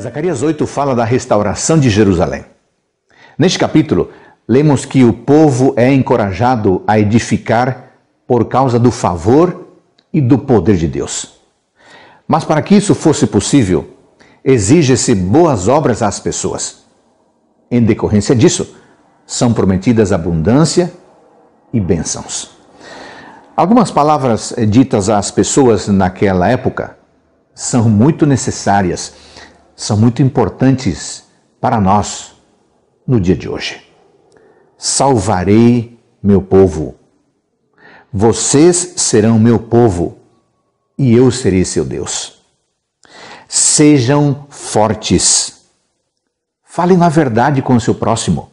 Zacarias 8 fala da restauração de Jerusalém. Neste capítulo, lemos que o povo é encorajado a edificar por causa do favor e do poder de Deus. Mas para que isso fosse possível, exige-se boas obras às pessoas. Em decorrência disso, são prometidas abundância e bênçãos. Algumas palavras eh, ditas às pessoas naquela época são muito necessárias são muito importantes para nós no dia de hoje. Salvarei meu povo. Vocês serão meu povo e eu serei seu Deus. Sejam fortes. Falem a verdade com o seu próximo.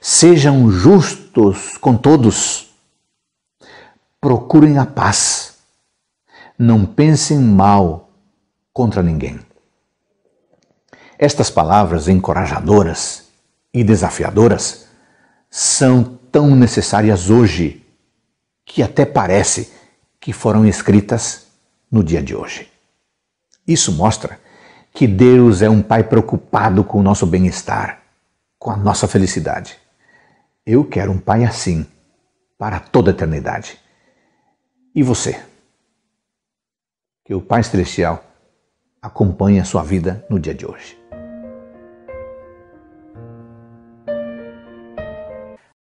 Sejam justos com todos. Procurem a paz. Não pensem mal contra ninguém. Estas palavras encorajadoras e desafiadoras são tão necessárias hoje que até parece que foram escritas no dia de hoje. Isso mostra que Deus é um Pai preocupado com o nosso bem-estar, com a nossa felicidade. Eu quero um Pai assim para toda a eternidade. E você? Que o Pai Celestial acompanhe a sua vida no dia de hoje.